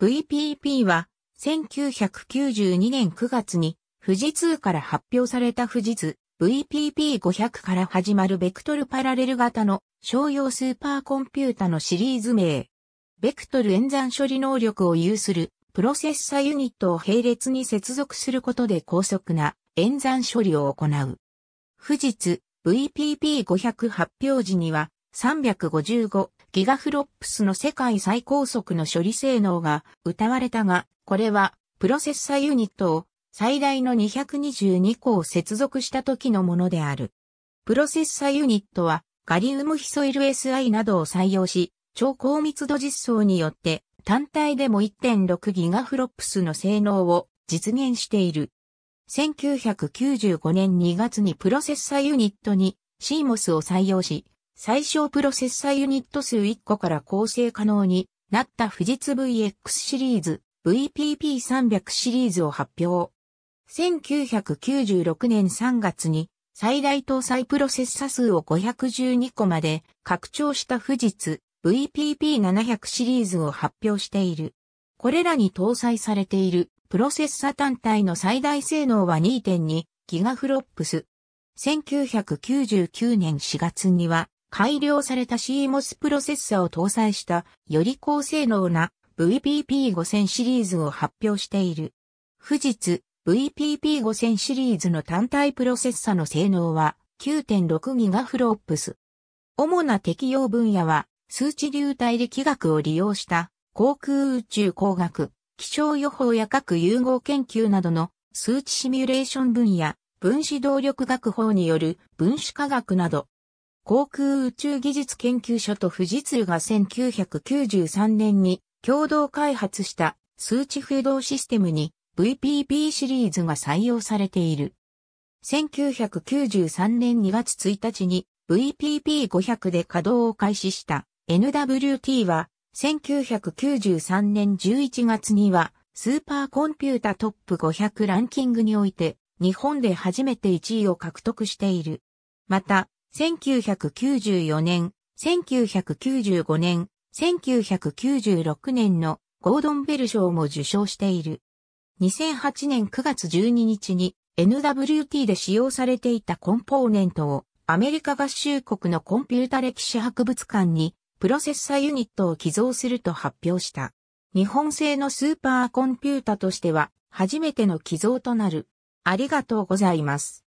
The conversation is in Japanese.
VPP は1992年9月に富士通から発表された富士通 VPP500 から始まるベクトルパラレル型の商用スーパーコンピュータのシリーズ名。ベクトル演算処理能力を有するプロセッサユニットを並列に接続することで高速な演算処理を行う。富士通 VPP500 発表時には355ギガフロップスの世界最高速の処理性能が謳われたが、これはプロセッサユニットを最大の222個を接続した時のものである。プロセッサユニットはガリウムヒソイル SI などを採用し、超高密度実装によって単体でも1.6ギガフロップスの性能を実現している。1995年2月にプロセッサユニットに CMOS を採用し、最小プロセッサーユニット数1個から構成可能になった富士通 VX シリーズ VPP300 シリーズを発表。1996年3月に最大搭載プロセッサ数を512個まで拡張した富士通 VPP700 シリーズを発表している。これらに搭載されているプロセッサ単体の最大性能は2 2 g f l 1999年4月には改良された CMOS プロセッサを搭載したより高性能な VPP5000 シリーズを発表している。富士 VPP5000 シリーズの単体プロセッサの性能は9 6 g f l 主な適用分野は数値流体力学を利用した航空宇宙工学、気象予報や核融合研究などの数値シミュレーション分野、分子動力学法による分子科学など航空宇宙技術研究所と富士通が1993年に共同開発した数値ー動システムに VPP シリーズが採用されている。1993年2月1日に VPP500 で稼働を開始した NWT は1993年11月にはスーパーコンピュータトップ500ランキングにおいて日本で初めて1位を獲得している。また1994年、1995年、1996年のゴードン・ベル賞も受賞している。2008年9月12日に NWT で使用されていたコンポーネントをアメリカ合衆国のコンピュータ歴史博物館にプロセッサユニットを寄贈すると発表した。日本製のスーパーコンピュータとしては初めての寄贈となる。ありがとうございます。